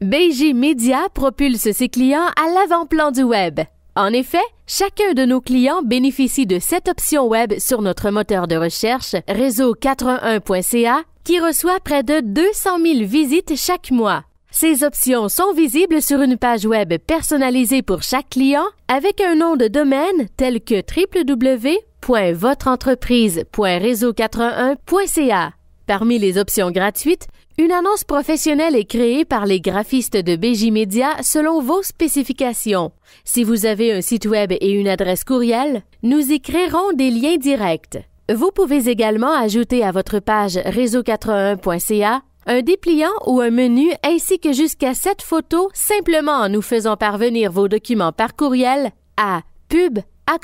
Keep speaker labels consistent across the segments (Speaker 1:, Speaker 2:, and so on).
Speaker 1: BG Media propulse ses clients à l'avant-plan du web. En effet, chacun de nos clients bénéficie de cette option web sur notre moteur de recherche réseau 81.ca, qui reçoit près de 200 000 visites chaque mois. Ces options sont visibles sur une page web personnalisée pour chaque client avec un nom de domaine tel que wwwvotreentrepriseréseau 81.ca. Parmi les options gratuites, une annonce professionnelle est créée par les graphistes de BJ Media selon vos spécifications. Si vous avez un site web et une adresse courriel, nous y créerons des liens directs. Vous pouvez également ajouter à votre page réseau81.ca un dépliant ou un menu ainsi que jusqu'à cette photos simplement en nous faisant parvenir vos documents par courriel à pub à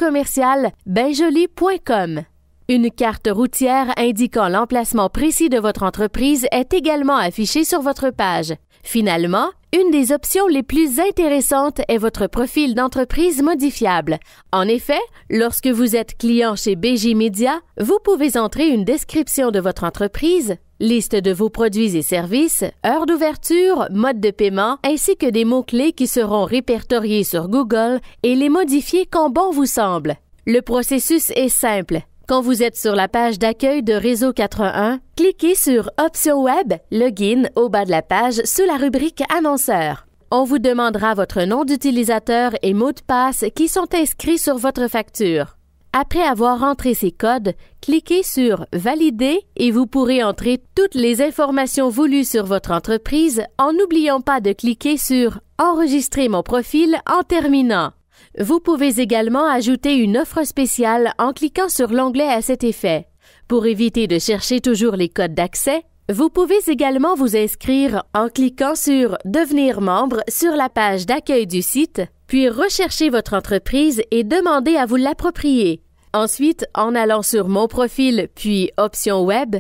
Speaker 1: une carte routière indiquant l'emplacement précis de votre entreprise est également affichée sur votre page. Finalement, une des options les plus intéressantes est votre profil d'entreprise modifiable. En effet, lorsque vous êtes client chez BG Media, vous pouvez entrer une description de votre entreprise, liste de vos produits et services, heure d'ouverture, mode de paiement, ainsi que des mots-clés qui seront répertoriés sur Google et les modifier quand bon vous semble. Le processus est simple. Quand vous êtes sur la page d'accueil de Réseau 81, cliquez sur Options Web, Login au bas de la page sous la rubrique Annonceur. On vous demandera votre nom d'utilisateur et mot de passe qui sont inscrits sur votre facture. Après avoir entré ces codes, cliquez sur Valider et vous pourrez entrer toutes les informations voulues sur votre entreprise en n'oubliant pas de cliquer sur Enregistrer mon profil en terminant. Vous pouvez également ajouter une offre spéciale en cliquant sur l'onglet à cet effet. Pour éviter de chercher toujours les codes d'accès, vous pouvez également vous inscrire en cliquant sur Devenir membre sur la page d'accueil du site, puis rechercher votre entreprise et demander à vous l'approprier. Ensuite, en allant sur Mon profil puis Options web,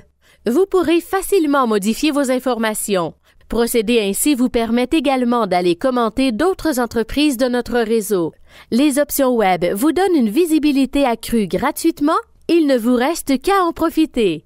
Speaker 1: vous pourrez facilement modifier vos informations. Procéder ainsi vous permet également d'aller commenter d'autres entreprises de notre réseau. Les options web vous donnent une visibilité accrue gratuitement. Il ne vous reste qu'à en profiter.